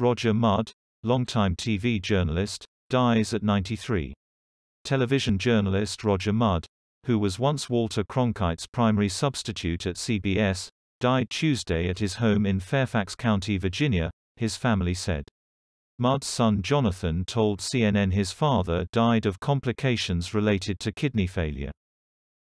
Roger Mudd, longtime TV journalist, dies at 93. Television journalist Roger Mudd, who was once Walter Cronkite's primary substitute at CBS, died Tuesday at his home in Fairfax County, Virginia, his family said. Mudd's son Jonathan told CNN his father died of complications related to kidney failure.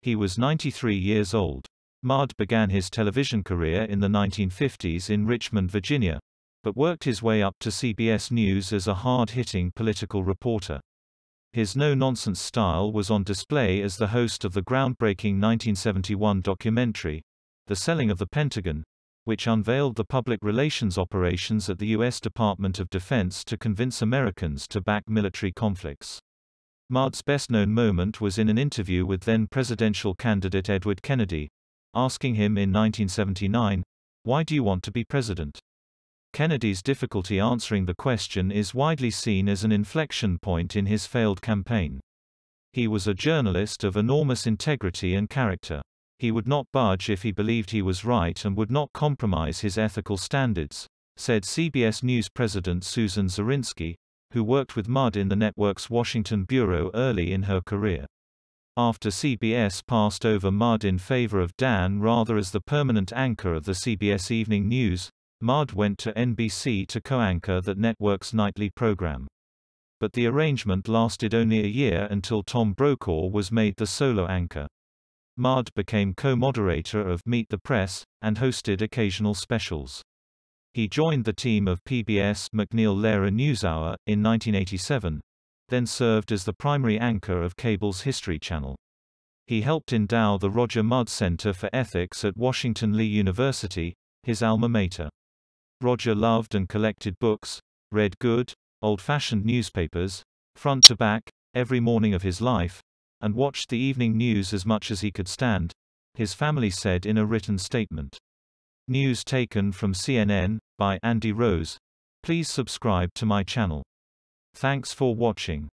He was 93 years old. Mudd began his television career in the 1950s in Richmond, Virginia, but worked his way up to CBS News as a hard-hitting political reporter. His no-nonsense style was on display as the host of the groundbreaking 1971 documentary, The Selling of the Pentagon, which unveiled the public relations operations at the U.S. Department of Defense to convince Americans to back military conflicts. Mudd's best-known moment was in an interview with then-presidential candidate Edward Kennedy, asking him in 1979, why do you want to be president? Kennedy's difficulty answering the question is widely seen as an inflection point in his failed campaign. He was a journalist of enormous integrity and character. He would not budge if he believed he was right and would not compromise his ethical standards, said CBS News president Susan Zerinsky, who worked with Mudd in the network's Washington bureau early in her career. After CBS passed over Mudd in favor of Dan rather as the permanent anchor of the CBS Evening News, Mard went to NBC to co-anchor that network's nightly program. But the arrangement lasted only a year until Tom Brokaw was made the solo anchor. Mard became co-moderator of Meet the Press, and hosted occasional specials. He joined the team of PBS McNeil-Lehrer NewsHour, in 1987, then served as the primary anchor of cable's History Channel. He helped endow the Roger Mudd Center for Ethics at Washington Lee University, his alma mater. Roger loved and collected books, read good, old-fashioned newspapers, front to back, every morning of his life, and watched the evening news as much as he could stand, his family said in a written statement. News taken from CNN, by Andy Rose. Please subscribe to my channel. Thanks for watching.